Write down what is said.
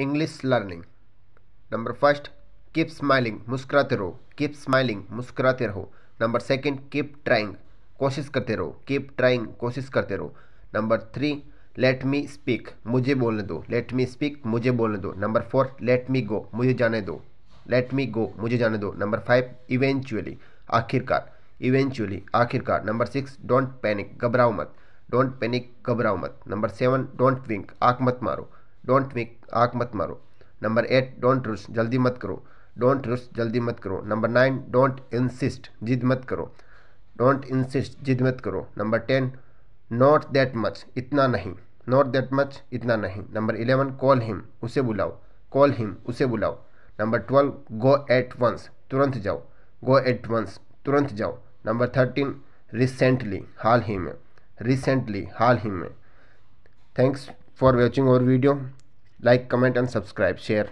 English learning number first keep smiling मुस्कुराते रहो keep smiling मुस्कुराते रहो नंबर सेकंड कीप ट्राइंग कोशिश करते रहो कीप ट्राइंग कोशिश करते रहो number three let me speak मुझे बोलने दो लेट मी स्पीक मुझे बोलने दो number four let me go मुझे जाने दो लेट मी गो मुझे जाने दो नंबर फाइव इवेंचुअली आखिरकार इवेंचुअली आखिरकार नंबर सिक्स डोंट पैनिक घबराओ मत डोंट पैनिक घबराओ मत नंबर सेवन डोंट विंक आँख मत मारो डोंट मिक आँख मत मारो नंबर एट डोंट रुस जल्दी मत करो डोंट रुस जल्दी मत करो नंबर नाइन डोंट इंसिस्ट जिद मत करो डोंट इंसिस्ट जिद मत करो number ten not that much इतना नहीं नॉट दैट मच इतना नहीं नंबर इलेवन कॉल हिम उसे बुलाओ कॉल हिम उसे बुलाओ number twelve go at once तुरंत जाओ गो एट वंस तुरंत जाओ नंबर थर्टीन रिसेंटली हाल ही में रिसेंटली हाल ही में थैंक्स फॉर वॉचिंग और video like comment and subscribe share